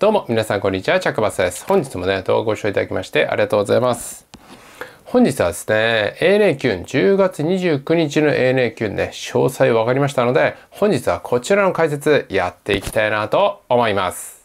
どうも皆さんこんにちは、着バスです。本日もね、動画ご視聴いただきましてありがとうございます。本日はですね、ANA キュン10月29日の ANA キュンね、詳細分かりましたので、本日はこちらの解説やっていきたいなと思います。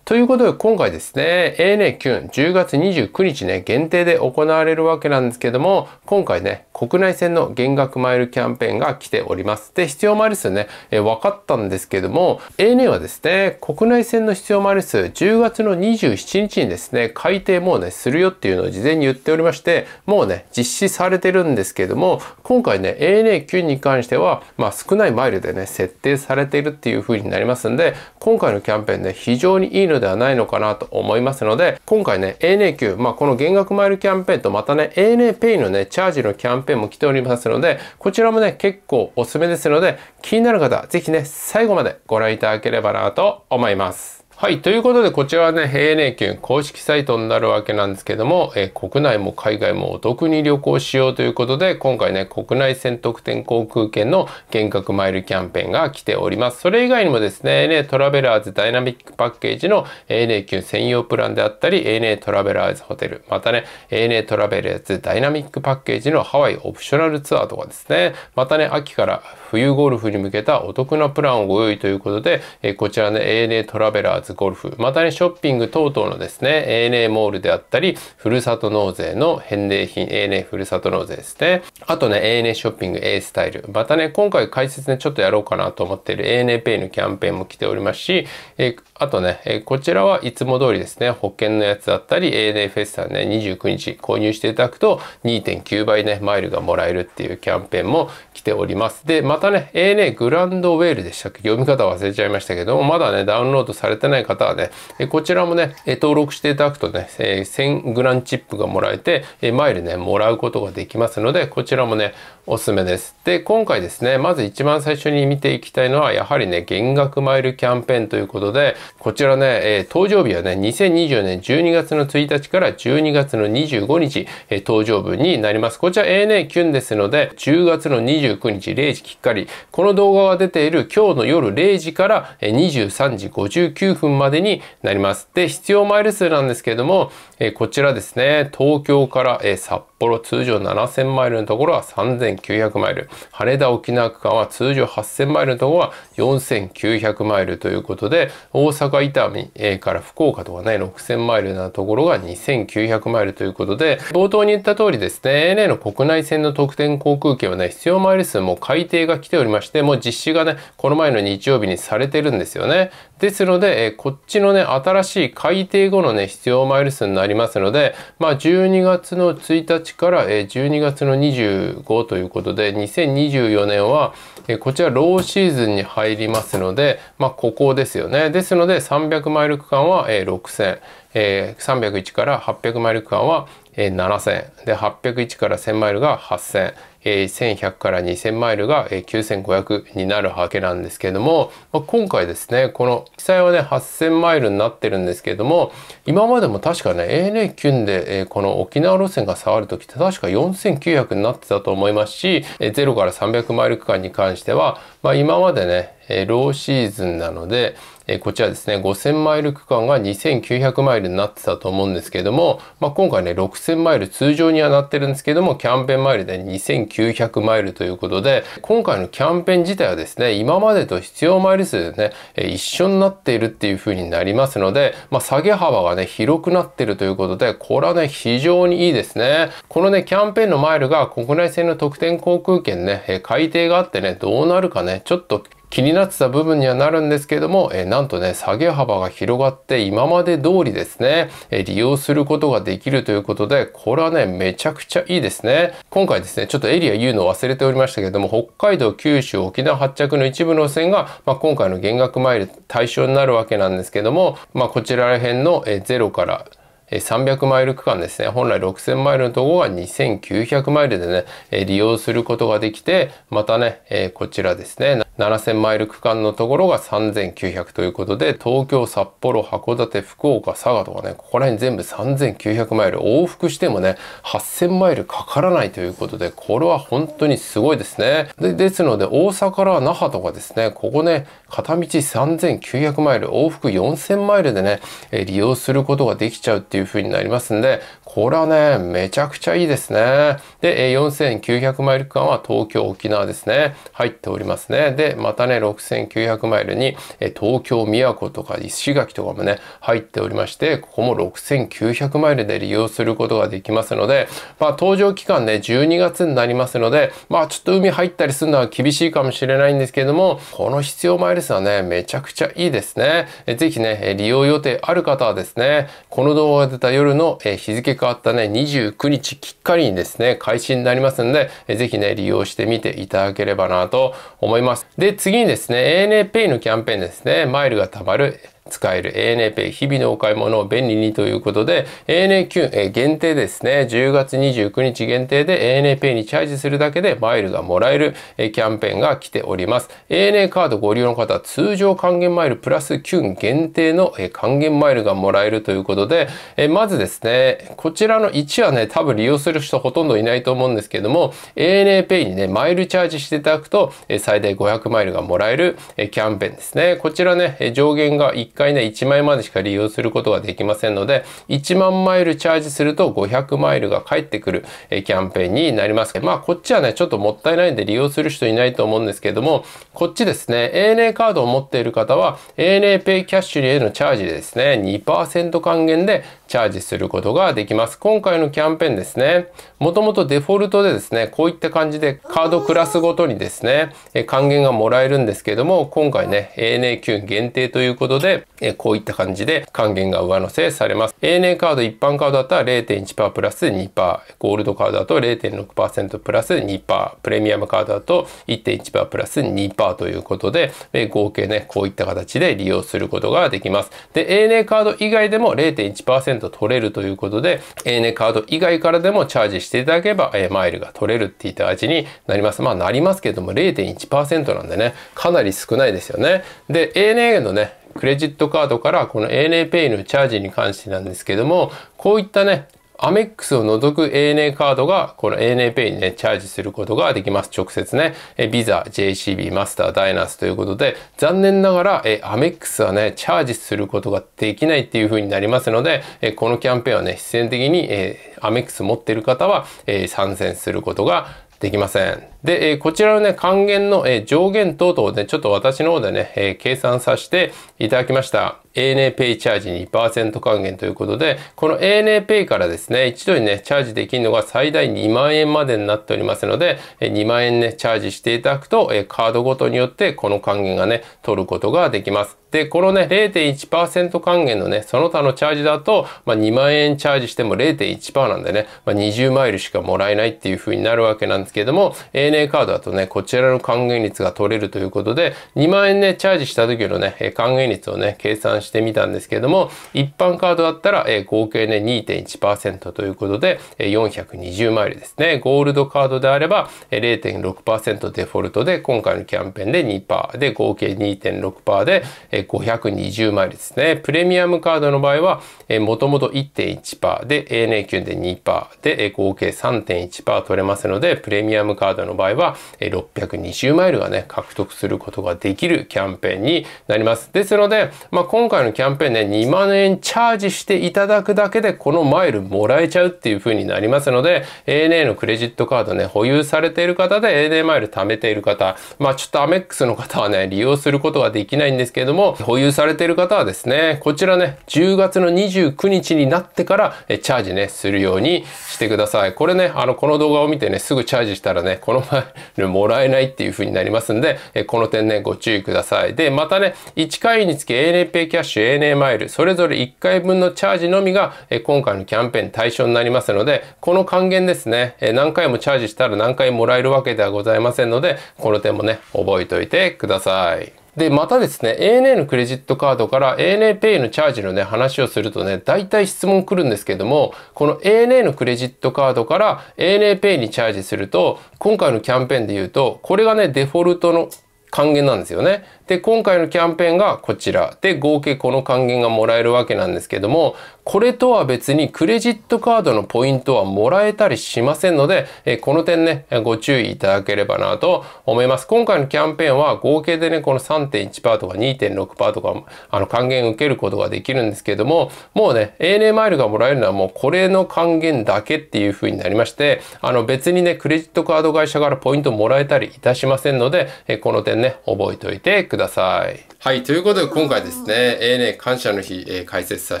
ということで今回ですね、ANA キュン10月29日ね、限定で行われるわけなんですけども、今回ね、国内線の減額マイルキャンペーンが来ております。で、必要マイル数ね、え分かったんですけども、ANA はですね、国内線の必要マイル数10月の27日にですね、改定もうね、するよっていうのを事前に言っておりまして、もうね、実施されてるんですけども、今回ね、ANA キュンに関しては、まあ少ないマイルでね、設定されているっていう風になりますんで、今回のキャンペーンね、非常にいいののではないのかなと思いますので、今回ね、ANA Q、まあ、この減額マイルキャンペーンとまたね、ANA Pay のね、チャージのキャンペーンも来ておりますので、こちらもね、結構おすすめですので、気になる方、ぜひね、最後までご覧いただければなと思います。はい。ということで、こちらはね、ANA 券公式サイトになるわけなんですけども、えー、国内も海外もお得に旅行しようということで、今回ね、国内線特典航空券の減額マイルキャンペーンが来ております。それ以外にもですね、ANA トラベラーズダイナミックパッケージの ANA 券専用プランであったり、ANA トラベラーズホテル、またね、ANA トラベラーズダイナミックパッケージのハワイオプショナルツアーとかですね、またね、秋から冬ゴルフに向けたお得なプランをご用意ということで、えー、こちらね、ANA トラベラーズゴルフ、またね、ショッピング等々のですね、ANA モールであったり、ふるさと納税の返礼品、ANA ふるさと納税ですね。あとね、ANA ショッピング A スタイル。またね、今回解説ね、ちょっとやろうかなと思っている ANA ペイのキャンペーンも来ておりますし、えあとね、えこちらはいつも通りですね、保険のやつだったり、ANA フェスタね、29日購入していただくと2.9倍ね、マイルがもらえるっていうキャンペーンも来ております。で、またね、ANA グランドウェールでしたっけ読み方忘れちゃいましたけども、まだね、ダウンロードされてないない方はね、こちらもね、登録していただくとね、1000グランチップがもらえて、マイルね、もらうことができますので、こちらもね、おすすめです。で、今回ですね、まず一番最初に見ていきたいのは、やはりね、減額マイルキャンペーンということで、こちらね、えー、登場日はね、2024年12月の1日から12月の25日、えー、登場分になります。こちら ANA キュンですので、10月の29日0時きっかり、この動画が出ている今日の夜0時から23時59分分までになります。で、必要マイル数なんですけれども、えー、こちらですね、東京から、えー、札幌通常7000マイルのところは3900マイル、羽田沖縄区間は通常8000マイルのところは4900マイルということで、大阪伊丹から福岡とかね、6000マイルなところが2900マイルということで、冒頭に言った通りですね、ANA の国内線の特典航空券はね、必要マイル数も改定が来ておりまして、もう実施がね、この前の日曜日にされてるんですよね。ですので、えこっちのね、新しい改定後のね、必要マイル数になりますので、まあ、12月の1日から、え12月の25ということで、2024年は、えこちらローシーズンに入りますので、まあ、ここですよね。ですので、300マイル区間は、6000、えー、301から800マイル区間は、7000で801から1000マイルが8000。えー、1100から2000マイルが、えー、9500になるわけなんですけれども、まあ、今回ですね、この記載はね、8000マイルになってるんですけれども、今までも確かね、ANA キュンで、えー、この沖縄路線が触るときって確か4900になってたと思いますし、えー、0から300マイル区間に関しては、まあ、今までね、えローシーズンなので、えこちらですね、5000マイル区間が2900マイルになってたと思うんですけども、まあ、今回ね、6000マイル通常にはなってるんですけども、キャンペーンマイルで2900マイルということで、今回のキャンペーン自体はですね、今までと必要マイル数でね、え一緒になっているっていう風になりますので、まあ、下げ幅がね、広くなってるということで、これはね、非常にいいですね。このね、キャンペーンのマイルが国内線の特典航空券ね、改定があってね、どうなるかね、ちょっと気になってた部分にはなるんですけれども、えなんとね、下げ幅が広がって今まで通りですね、え利用することができるということで、これはね、めちゃくちゃいいですね。今回ですね、ちょっとエリア言うの忘れておりましたけれども、北海道、九州、沖縄発着の一部路線が、まあ、今回の減額マイル対象になるわけなんですけども、まあ、こちらら辺の0から300マイル区間ですね本来6000マイルのところが2900マイルでね利用することができてまたねこちらですね7000マイル区間のところが3900ということで、東京、札幌、函館、福岡、佐賀とかね、ここら辺全部3900マイル、往復してもね、8000マイルかからないということで、これは本当にすごいですね。でですので、大阪から那覇とかですね、ここね、片道3900マイル、往復4000マイルでね、利用することができちゃうっていう風になりますんで、これはね、めちゃくちゃいいですね。で、4900マイル区間は東京、沖縄ですね、入っておりますね。でで、またね、6900マイルに、東京、宮古とか石垣とかもね、入っておりまして、ここも6900マイルで利用することができますので、まあ、搭乗期間ね、12月になりますので、まあ、ちょっと海入ったりするのは厳しいかもしれないんですけれども、この必要マイルスはね、めちゃくちゃいいですね。是ぜひね、利用予定ある方はですね、この動画が出た夜の日付変わったね、29日きっかりにですね、開始になりますんで、ぜひね、利用してみていただければなと思います。で、次にですね、ANAPay のキャンペーンですね、マイルが貯まる使える ANAPay 日々のお買い物を便利にということで ANAQ、限定ですね10月29日限定で ANAPay にチャージするだけでマイルがもらえる、キャンペーンが来ております ANA カードご利用の方通常還元マイルプラスキュン限定の、還元マイルがもらえるということで、まずですねこちらの1はね多分利用する人ほとんどいないと思うんですけども ANAPay にねマイルチャージしていただくと、最大500マイルがもらえる、キャンペーンですねこちらね上限が1回ね、1枚までしか利用することができませんので、1万マイルチャージすると500マイルが返ってくるキャンペーンになります。まあ、こっちはね、ちょっともったいないんで利用する人いないと思うんですけども、こっちですね、ANA カードを持っている方は、ANA ペイキャッシュへのチャージでですね、2%還元でチャージすることができます。今回のキャンペーンですね、もともとデフォルトでですね、こういった感じでカードクラスごとにですね、還元がもらえるんですけども、今回ね、ANA 級限定ということで、えこういった感じで還元が上乗せされます。ANA カード、一般カードだったら0.1%プラス2%、ゴールドカードだと0.6%プラス2%、プレミアムカードだと1.1%プラス2%ということで、え合計ね、こういった形で利用することができます。で、ANA カード以外でも0.1%取れるということで、ANA カード以外からでもチャージしていただければ、えマイルが取れるっていった味になります。まあ、なりますけども0.1%なんでね、かなり少ないですよね。で、ANA のね、クレジットカードからこの ANAPay のチャージに関してなんですけども、こういったね、アメックスを除く ANA カードがこの ANAPay にね、チャージすることができます。直接ね、ビザ、JCB、マスター、ダイナスということで、残念ながら、えアメックスはね、チャージすることができないっていう風になりますので、えこのキャンペーンはね、必然的に、えアメックス持ってる方は、え参戦することができません。で、えこちらのね、還元の、え上限等々をね、ちょっと私の方でね、え計算させていただきました。ANAPay チャージ2%還元ということで、この ANAPay からですね、一度にね、チャージできるのが最大2万円までになっておりますので、2万円ね、チャージしていただくと、カードごとによってこの還元がね、取ることができます。で、このね、0.1%還元のね、その他のチャージだと、まあ、2万円チャージしても0.1%なんでね、まあ、20マイルしかもらえないっていう風になるわけなんですけれども、ANA カードだとね、こちらの還元率が取れるということで、2万円ね、チャージした時のね、還元率をね、計算してみたんですけれども、一般カードだったら、えー、合計で、ね、2.1%ということで、えー、420マイルですね。ゴールドカードであれば、えー、0.6%デフォルトで、今回のキャンペーンで2%で、合計2.6%で、えー、520マイルですね。プレミアムカードの場合は、えー、もともと1.1%で、ANA 級で2%で、えー、合計3.1%取れますので、プレミアムカードの場合は、えー、620マイルがね、獲得することができるキャンペーンになります。ですので、まあ、今回回のキャンペーンね、2万円チャージしていただくだけでこのマイルもらえちゃうっていう風になりますので ANA のクレジットカードね保有されている方で ANA マイル貯めている方まあちょっとアメックスの方はね利用することができないんですけれども保有されている方はですねこちらね10月の29日になってからチャージねするようにしてくださいこれねあのこの動画を見てねすぐチャージしたらねこのマイルもらえないっていう風になりますんでこの点ねご注意くださいでまたね1回につき ANA ペイキャッッシュ ANA マイルそれぞれ1回分のチャージのみが今回のキャンペーン対象になりますのでこの還元ですね何回もチャージしたら何回もらえるわけではございませんのでこの点もね覚えておいてください。で、またですね、ANA のクレジットカードから ANA Pay のチャージのね、話をするとね、大体質問来るんですけども、この ANA のクレジットカードから ANA Pay にチャージすると、今回のキャンペーンで言うと、これがね、デフォルトの還元なんですよね。で、今回のキャンペーンがこちら。で、合計この還元がもらえるわけなんですけども、これとは別にクレジットカードのポイントはもらえたりしませんので、えこの点ね、ご注意いただければなと思います。今回のキャンペーンは合計でね、この3.1%とか2.6%とか、あの、還元受けることができるんですけども、もうね、ANA マイルがもらえるのはもうこれの還元だけっていう風になりまして、あの、別にね、クレジットカード会社からポイントもらえたりいたしませんので、えこの点ね、ね、覚えておいてください。はい。ということで、今回ですね、ANA 感謝の日、えー、解説さ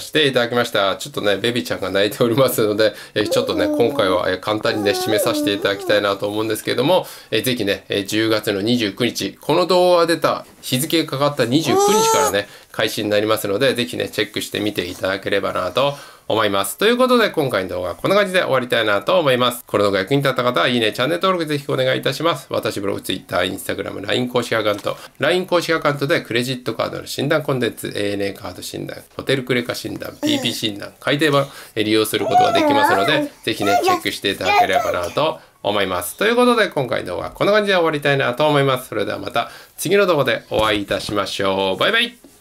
せていただきました。ちょっとね、ベビーちゃんが泣いておりますので、えー、ちょっとね、今回は、えー、簡単にね、締めさせていただきたいなと思うんですけれども、えー、ぜひね、え10月の29日、この動画が出た日付がかかった29日からね、開始になりますので、ぜひね、チェックしてみていただければなと思います。ということで、今回の動画はこんな感じで終わりたいなと思います。この動画役に立った方は、いいね、チャンネル登録ぜひお願いいたします。私、ブログ、ツイッター、イン Instagram、LINE 公式アカウント、LINE 公式アカウントでクレジットカードの診断コンテンツ、ANA カード診断、ホテルクレカ診断、PP 診断、改定版、利用することができますので、ぜひね、チェックしていただければなと思います。ということで、今回の動画はこんな感じで終わりたいなと思います。それではまた次の動画でお会いいたしましょう。バイバイ